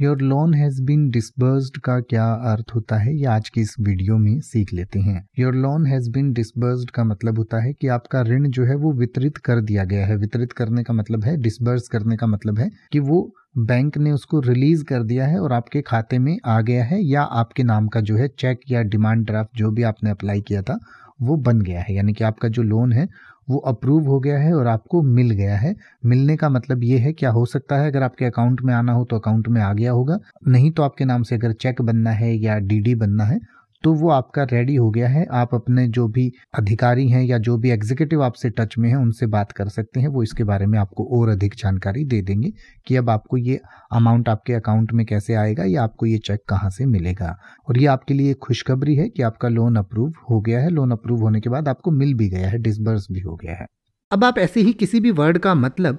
your loan has been disbursed का क्या अर्थ होता है ये आज की इस वीडियो में सीख लेते हैं your loan has been disbursed का मतलब होता है कि आपका ऋण जो है वो वितरित कर दिया गया है वितरित करने का मतलब है डिस्बर्स करने का मतलब है कि वो बैंक ने उसको रिलीज कर दिया है और आपके खाते में आ गया है या आपके नाम का जो है चेक या डिमांड ड्राफ्ट जो भी आपने अप्लाई किया था वो बन गया है यानी कि आपका जो लोन है वो अप्रूव हो गया है और आपको मिल गया है मिलने का मतलब ये है क्या हो सकता है अगर आपके अकाउंट में आना हो तो अकाउंट में आ गया होगा नहीं तो आपके नाम से अगर चेक बनना है या डीडी बनना है तो वो आपका रेडी हो गया है आप अपने जो भी अधिकारी हैं या जो भी एग्जीक्यूटिव आपसे टच में है उनसे बात कर सकते हैं वो इसके बारे में आपको और अधिक जानकारी दे देंगे कि अब आपको ये अमाउंट आपके अकाउंट में कैसे आएगा या आपको ये चेक कहाँ से मिलेगा और ये आपके लिए खुशखबरी है कि आपका लोन अप्रूव हो गया है लोन अप्रूव होने के बाद आपको मिल भी गया है डिसबर्स भी हो गया है अब आप ऐसे ही किसी भी वर्ड का मतलब